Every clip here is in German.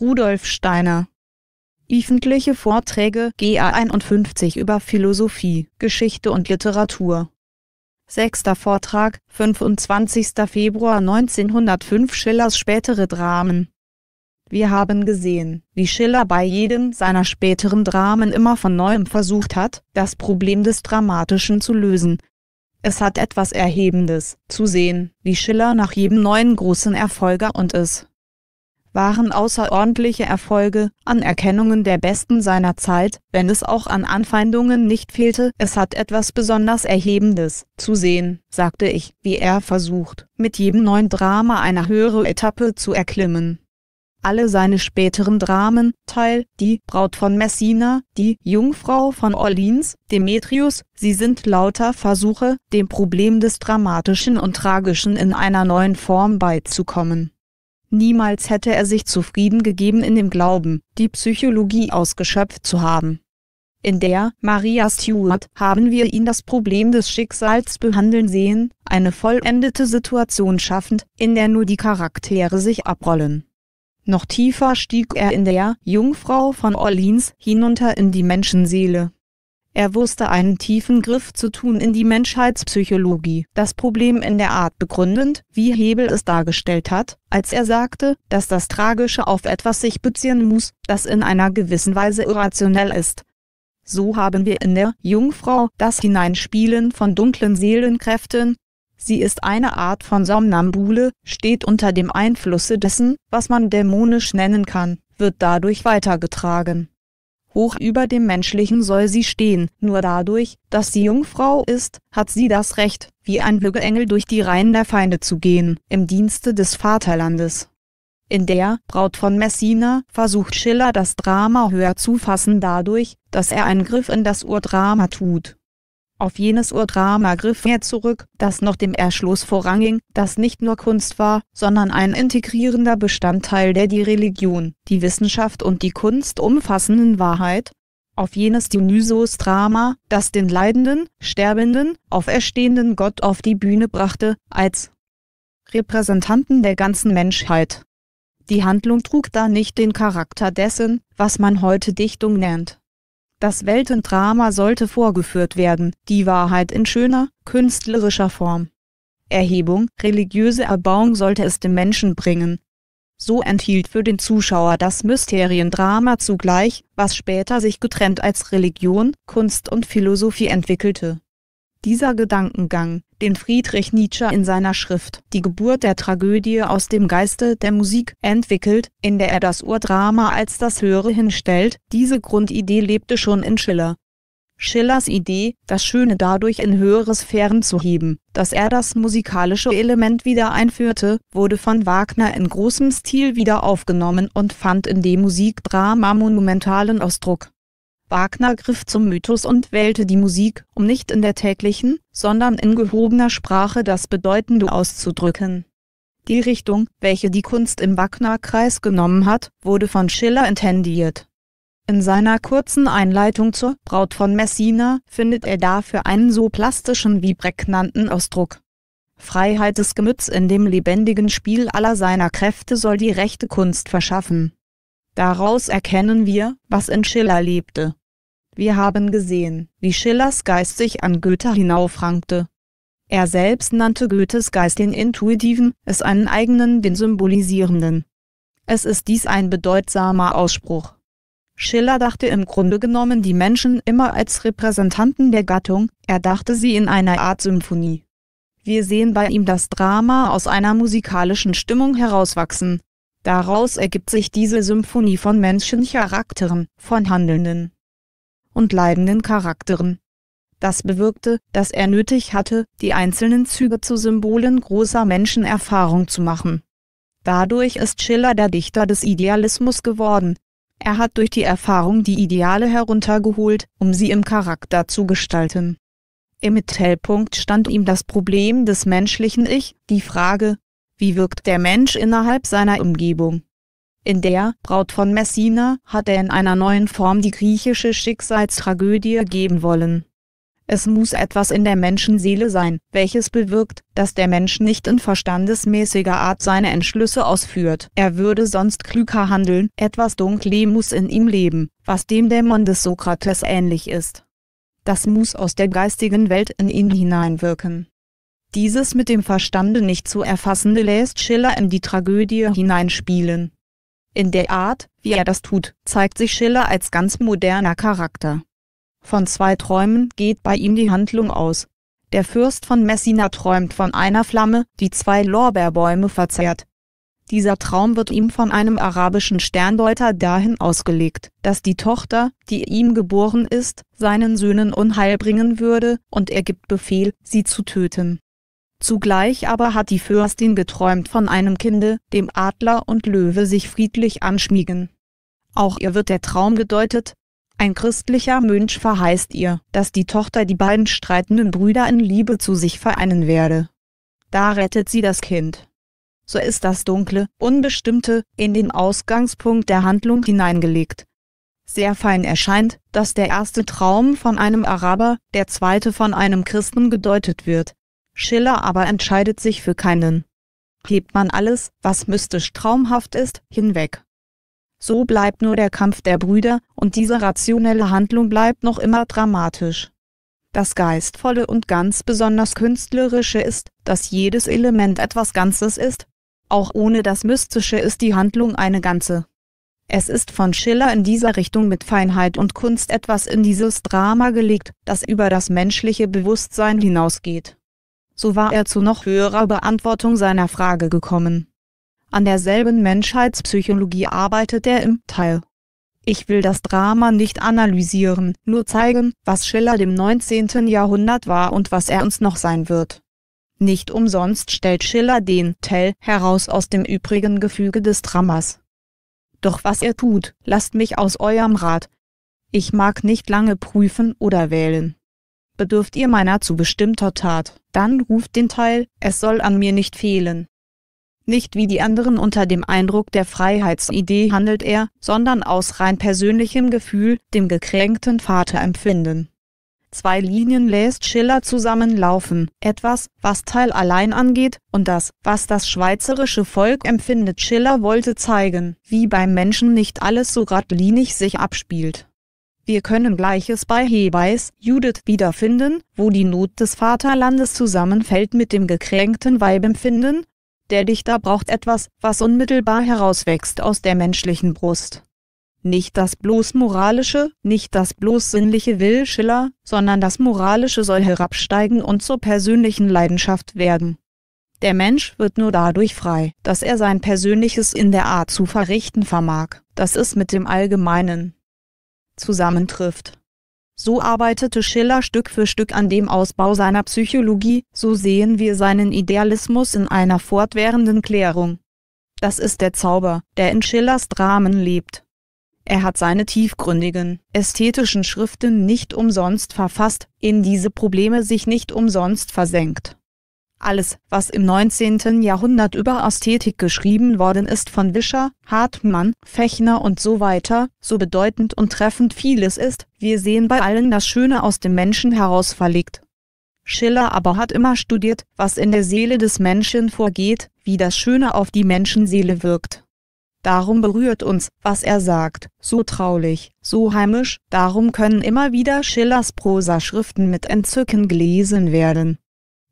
Rudolf Steiner. Öffentliche Vorträge GA 51 über Philosophie, Geschichte und Literatur. Sechster Vortrag, 25. Februar 1905 Schillers spätere Dramen. Wir haben gesehen, wie Schiller bei jedem seiner späteren Dramen immer von neuem versucht hat, das Problem des Dramatischen zu lösen. Es hat etwas Erhebendes, zu sehen, wie Schiller nach jedem neuen großen Erfolger und es waren außerordentliche Erfolge, Anerkennungen der Besten seiner Zeit, wenn es auch an Anfeindungen nicht fehlte, es hat etwas besonders Erhebendes, zu sehen, sagte ich, wie er versucht, mit jedem neuen Drama eine höhere Etappe zu erklimmen. Alle seine späteren Dramen, Teil, die Braut von Messina, die Jungfrau von Orleans, Demetrius, sie sind lauter Versuche, dem Problem des Dramatischen und Tragischen in einer neuen Form beizukommen. Niemals hätte er sich zufrieden gegeben in dem Glauben, die Psychologie ausgeschöpft zu haben. In der Maria Stewart haben wir ihn das Problem des Schicksals behandeln sehen, eine vollendete Situation schaffend, in der nur die Charaktere sich abrollen. Noch tiefer stieg er in der Jungfrau von Orleans hinunter in die Menschenseele. Er wusste einen tiefen Griff zu tun in die Menschheitspsychologie, das Problem in der Art begründend, wie Hebel es dargestellt hat, als er sagte, dass das Tragische auf etwas sich beziehen muss, das in einer gewissen Weise irrationell ist. So haben wir in der Jungfrau das Hineinspielen von dunklen Seelenkräften. Sie ist eine Art von Somnambule, steht unter dem Einflusse dessen, was man dämonisch nennen kann, wird dadurch weitergetragen hoch über dem menschlichen soll sie stehen. Nur dadurch, dass sie Jungfrau ist, hat sie das Recht, wie ein Blügeengel durch die Reihen der Feinde zu gehen, im Dienste des Vaterlandes. In der Braut von Messina versucht Schiller das Drama höher zu fassen dadurch, dass er einen Griff in das Urdrama tut auf jenes Urdrama griff er zurück, das noch dem Erschluss voranging, das nicht nur Kunst war, sondern ein integrierender Bestandteil der die Religion, die Wissenschaft und die Kunst umfassenden Wahrheit, auf jenes Dionysos-Drama, das den leidenden, sterbenden, auferstehenden Gott auf die Bühne brachte, als Repräsentanten der ganzen Menschheit. Die Handlung trug da nicht den Charakter dessen, was man heute Dichtung nennt das Weltendrama sollte vorgeführt werden, die Wahrheit in schöner, künstlerischer Form. Erhebung, religiöse Erbauung sollte es dem Menschen bringen. So enthielt für den Zuschauer das Mysteriendrama zugleich, was später sich getrennt als Religion, Kunst und Philosophie entwickelte. Dieser Gedankengang, den Friedrich Nietzsche in seiner Schrift Die Geburt der Tragödie aus dem Geiste der Musik entwickelt, in der er das Urdrama als das Höhere hinstellt, diese Grundidee lebte schon in Schiller. Schillers Idee, das Schöne dadurch in höhere Sphären zu heben, dass er das musikalische Element wieder einführte, wurde von Wagner in großem Stil wieder aufgenommen und fand in dem Musikdrama monumentalen Ausdruck Wagner griff zum Mythos und wählte die Musik, um nicht in der täglichen, sondern in gehobener Sprache das Bedeutende auszudrücken. Die Richtung, welche die Kunst im Wagner-Kreis genommen hat, wurde von Schiller intendiert. In seiner kurzen Einleitung zur Braut von Messina findet er dafür einen so plastischen wie prägnanten Ausdruck. Freiheit des Gemüts in dem lebendigen Spiel aller seiner Kräfte soll die rechte Kunst verschaffen. Daraus erkennen wir, was in Schiller lebte. Wir haben gesehen, wie Schillers Geist sich an Goethe hinaufrankte. Er selbst nannte Goethes Geist den intuitiven, es einen eigenen, den symbolisierenden. Es ist dies ein bedeutsamer Ausspruch. Schiller dachte im Grunde genommen die Menschen immer als Repräsentanten der Gattung, er dachte sie in einer Art Symphonie. Wir sehen bei ihm das Drama aus einer musikalischen Stimmung herauswachsen. Daraus ergibt sich diese Symphonie von Menschencharakteren, von Handelnden, und leidenden Charakteren. Das bewirkte, dass er nötig hatte, die einzelnen Züge zu Symbolen großer Menschenerfahrung zu machen. Dadurch ist Schiller der Dichter des Idealismus geworden. Er hat durch die Erfahrung die Ideale heruntergeholt, um sie im Charakter zu gestalten. Im Mittelpunkt stand ihm das Problem des menschlichen Ich, die Frage, wie wirkt der Mensch innerhalb seiner Umgebung? In der Braut von Messina hat er in einer neuen Form die griechische Schicksalstragödie geben wollen. Es muss etwas in der Menschenseele sein, welches bewirkt, dass der Mensch nicht in verstandesmäßiger Art seine Entschlüsse ausführt. Er würde sonst klüger handeln. Etwas Dunkle muss in ihm leben, was dem Dämon des Sokrates ähnlich ist. Das muss aus der geistigen Welt in ihn hineinwirken. Dieses mit dem Verstande nicht zu erfassende lässt Schiller in die Tragödie hineinspielen in der Art, wie er das tut, zeigt sich Schiller als ganz moderner Charakter. Von zwei Träumen geht bei ihm die Handlung aus. Der Fürst von Messina träumt von einer Flamme, die zwei Lorbeerbäume verzehrt. Dieser Traum wird ihm von einem arabischen Sterndeuter dahin ausgelegt, dass die Tochter, die ihm geboren ist, seinen Söhnen Unheil bringen würde, und er gibt Befehl, sie zu töten. Zugleich aber hat die Fürstin geträumt von einem Kinde, dem Adler und Löwe sich friedlich anschmiegen. Auch ihr wird der Traum gedeutet, ein christlicher Mönch verheißt ihr, dass die Tochter die beiden streitenden Brüder in Liebe zu sich vereinen werde. Da rettet sie das Kind. So ist das Dunkle, Unbestimmte, in den Ausgangspunkt der Handlung hineingelegt. Sehr fein erscheint, dass der erste Traum von einem Araber, der zweite von einem Christen gedeutet wird, Schiller aber entscheidet sich für keinen. Hebt man alles, was mystisch traumhaft ist, hinweg. So bleibt nur der Kampf der Brüder, und diese rationelle Handlung bleibt noch immer dramatisch. Das Geistvolle und ganz besonders Künstlerische ist, dass jedes Element etwas Ganzes ist. Auch ohne das Mystische ist die Handlung eine ganze. Es ist von Schiller in dieser Richtung mit Feinheit und Kunst etwas in dieses Drama gelegt, das über das menschliche Bewusstsein hinausgeht so war er zu noch höherer Beantwortung seiner Frage gekommen. An derselben Menschheitspsychologie arbeitet er im Teil. Ich will das Drama nicht analysieren, nur zeigen, was Schiller dem 19. Jahrhundert war und was er uns noch sein wird. Nicht umsonst stellt Schiller den Tell heraus aus dem übrigen Gefüge des Dramas. Doch was er tut, lasst mich aus eurem Rat. Ich mag nicht lange prüfen oder wählen bedürft ihr meiner zu bestimmter Tat. Dann ruft den Teil, es soll an mir nicht fehlen. Nicht wie die anderen unter dem Eindruck der Freiheitsidee handelt er, sondern aus rein persönlichem Gefühl, dem gekränkten Vater empfinden. Zwei Linien lässt Schiller zusammenlaufen, etwas, was Teil allein angeht, und das, was das schweizerische Volk empfindet. Schiller wollte zeigen, wie beim Menschen nicht alles so geradlinig sich abspielt. Wir können Gleiches bei Hebais Judith wiederfinden, wo die Not des Vaterlandes zusammenfällt mit dem gekränkten Weibempfinden. Der Dichter braucht etwas, was unmittelbar herauswächst aus der menschlichen Brust. Nicht das bloß moralische, nicht das bloß sinnliche will Schiller, sondern das moralische soll herabsteigen und zur persönlichen Leidenschaft werden. Der Mensch wird nur dadurch frei, dass er sein Persönliches in der Art zu verrichten vermag, das ist mit dem Allgemeinen zusammentrifft. So arbeitete Schiller Stück für Stück an dem Ausbau seiner Psychologie, so sehen wir seinen Idealismus in einer fortwährenden Klärung. Das ist der Zauber, der in Schillers Dramen lebt. Er hat seine tiefgründigen, ästhetischen Schriften nicht umsonst verfasst, in diese Probleme sich nicht umsonst versenkt. Alles, was im 19. Jahrhundert über Ästhetik geschrieben worden ist von Wischer, Hartmann, Fechner und so weiter, so bedeutend und treffend vieles ist, wir sehen bei allen das Schöne aus dem Menschen heraus verlegt. Schiller aber hat immer studiert, was in der Seele des Menschen vorgeht, wie das Schöne auf die Menschenseele wirkt. Darum berührt uns, was er sagt, so traulich, so heimisch, darum können immer wieder Schillers Prosa-Schriften mit Entzücken gelesen werden.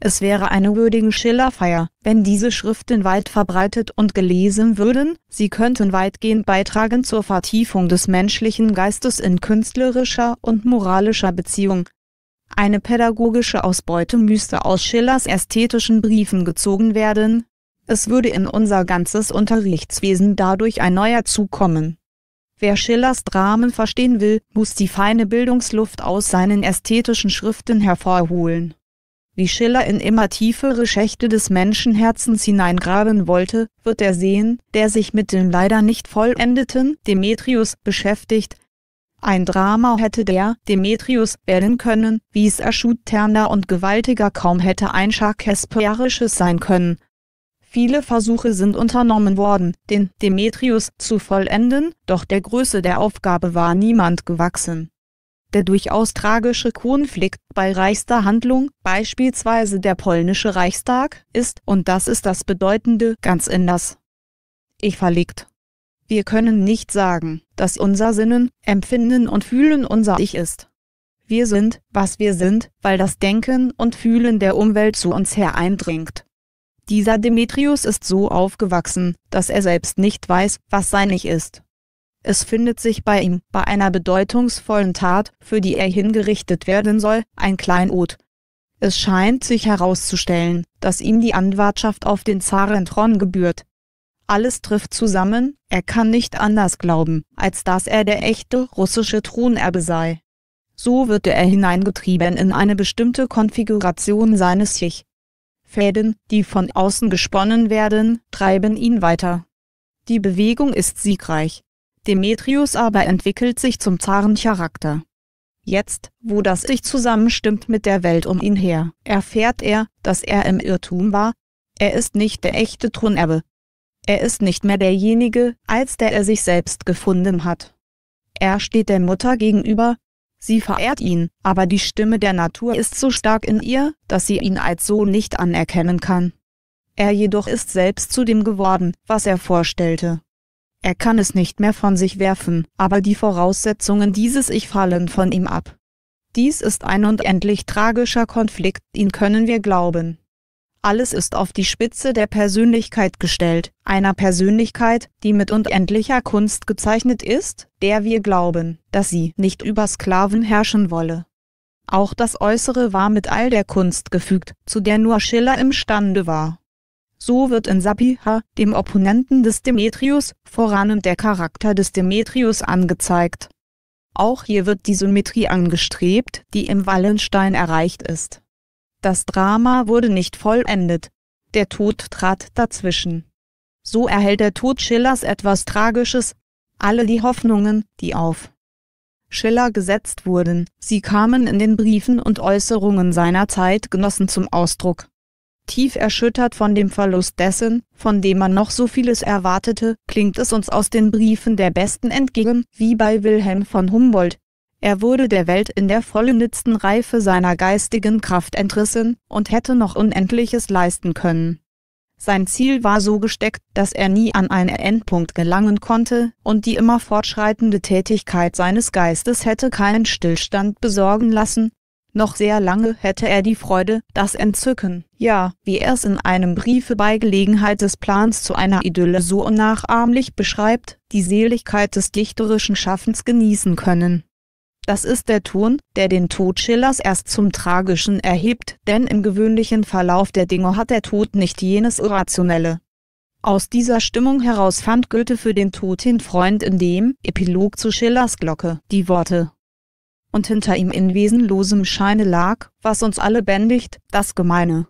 Es wäre eine würdigen Schillerfeier, wenn diese Schriften weit verbreitet und gelesen würden, sie könnten weitgehend beitragen zur Vertiefung des menschlichen Geistes in künstlerischer und moralischer Beziehung. Eine pädagogische Ausbeute müsste aus Schillers ästhetischen Briefen gezogen werden, es würde in unser ganzes Unterrichtswesen dadurch ein neuer Zug kommen. Wer Schillers Dramen verstehen will, muss die feine Bildungsluft aus seinen ästhetischen Schriften hervorholen wie Schiller in immer tiefere Schächte des Menschenherzens hineingraben wollte, wird er sehen, der sich mit dem leider nicht vollendeten Demetrius beschäftigt. Ein Drama hätte der Demetrius werden können, wie es erschuterner und gewaltiger kaum hätte ein Shakespeareisches sein können. Viele Versuche sind unternommen worden, den Demetrius zu vollenden, doch der Größe der Aufgabe war niemand gewachsen. Der durchaus tragische Konflikt bei reichster Handlung, beispielsweise der polnische Reichstag, ist, und das ist das Bedeutende, ganz anders. Ich verlegt. Wir können nicht sagen, dass unser Sinnen, Empfinden und Fühlen unser Ich ist. Wir sind, was wir sind, weil das Denken und Fühlen der Umwelt zu uns hereindringt. Dieser Demetrius ist so aufgewachsen, dass er selbst nicht weiß, was sein Ich ist. Es findet sich bei ihm bei einer bedeutungsvollen Tat, für die er hingerichtet werden soll, ein Kleinod. Es scheint sich herauszustellen, dass ihm die Anwartschaft auf den Zarenthron gebührt. Alles trifft zusammen, er kann nicht anders glauben, als dass er der echte russische Thronerbe sei. So wird er hineingetrieben in eine bestimmte Konfiguration seines Sich. Fäden, die von außen gesponnen werden, treiben ihn weiter. Die Bewegung ist siegreich, Demetrius aber entwickelt sich zum Zarencharakter. Jetzt, wo das sich zusammenstimmt mit der Welt um ihn her, erfährt er, dass er im Irrtum war. Er ist nicht der echte Thronerbe. Er ist nicht mehr derjenige, als der er sich selbst gefunden hat. Er steht der Mutter gegenüber. Sie verehrt ihn, aber die Stimme der Natur ist so stark in ihr, dass sie ihn als Sohn nicht anerkennen kann. Er jedoch ist selbst zu dem geworden, was er vorstellte, er kann es nicht mehr von sich werfen, aber die Voraussetzungen dieses Ich fallen von ihm ab. Dies ist ein unendlich tragischer Konflikt, ihn können wir glauben. Alles ist auf die Spitze der Persönlichkeit gestellt, einer Persönlichkeit, die mit unendlicher Kunst gezeichnet ist, der wir glauben, dass sie nicht über Sklaven herrschen wolle. Auch das Äußere war mit all der Kunst gefügt, zu der nur Schiller imstande war. So wird in Sabiha, dem Opponenten des Demetrius, vor Ranem der Charakter des Demetrius angezeigt. Auch hier wird die Symmetrie angestrebt, die im Wallenstein erreicht ist. Das Drama wurde nicht vollendet. Der Tod trat dazwischen. So erhält der Tod Schillers etwas Tragisches, alle die Hoffnungen, die auf Schiller gesetzt wurden, sie kamen in den Briefen und Äußerungen seiner Zeitgenossen zum Ausdruck. Tief erschüttert von dem Verlust dessen, von dem man noch so vieles erwartete, klingt es uns aus den Briefen der Besten entgegen, wie bei Wilhelm von Humboldt. Er wurde der Welt in der vollendetsten Reife seiner geistigen Kraft entrissen und hätte noch Unendliches leisten können. Sein Ziel war so gesteckt, dass er nie an einen Endpunkt gelangen konnte, und die immer fortschreitende Tätigkeit seines Geistes hätte keinen Stillstand besorgen lassen, noch sehr lange hätte er die Freude, das Entzücken, ja, wie er es in einem Briefe bei Gelegenheit des Plans zu einer Idylle so unnachahmlich beschreibt, die Seligkeit des dichterischen Schaffens genießen können. Das ist der Ton, der den Tod Schillers erst zum Tragischen erhebt, denn im gewöhnlichen Verlauf der Dinge hat der Tod nicht jenes Irrationelle. Aus dieser Stimmung heraus fand Goethe für den Tod den Freund in dem Epilog zu Schillers Glocke die Worte und hinter ihm in wesenlosem Scheine lag, was uns alle bändigt, das Gemeine.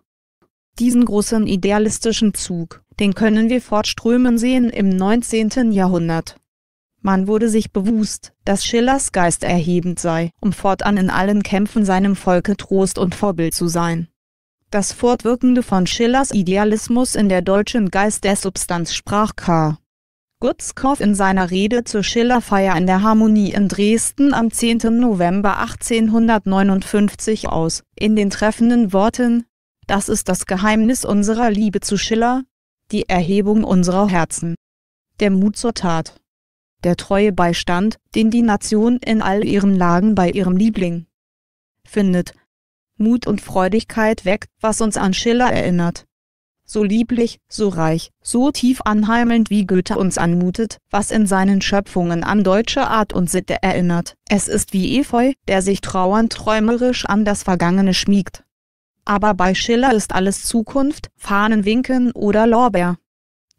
Diesen großen idealistischen Zug, den können wir fortströmen sehen im 19. Jahrhundert. Man wurde sich bewusst, dass Schillers Geist erhebend sei, um fortan in allen Kämpfen seinem Volke Trost und Vorbild zu sein. Das Fortwirkende von Schillers Idealismus in der deutschen Geist der Substanz sprach K. Gutzkow in seiner Rede zur Schillerfeier in der Harmonie in Dresden am 10. November 1859 aus, in den treffenden Worten, das ist das Geheimnis unserer Liebe zu Schiller, die Erhebung unserer Herzen. Der Mut zur Tat. Der treue Beistand, den die Nation in all ihren Lagen bei ihrem Liebling findet. Mut und Freudigkeit weckt, was uns an Schiller erinnert so lieblich, so reich, so tief anheimelnd wie Goethe uns anmutet, was in seinen Schöpfungen an deutsche Art und Sitte erinnert. Es ist wie Efeu, der sich trauernd träumerisch an das Vergangene schmiegt. Aber bei Schiller ist alles Zukunft, Fahnenwinken oder Lorbeer.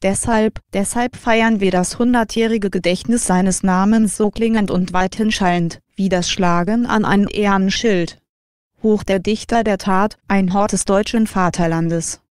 Deshalb, deshalb feiern wir das hundertjährige Gedächtnis seines Namens so klingend und weithin schallend, wie das Schlagen an ein Ehrenschild. Hoch der Dichter der Tat, ein Hort des deutschen Vaterlandes.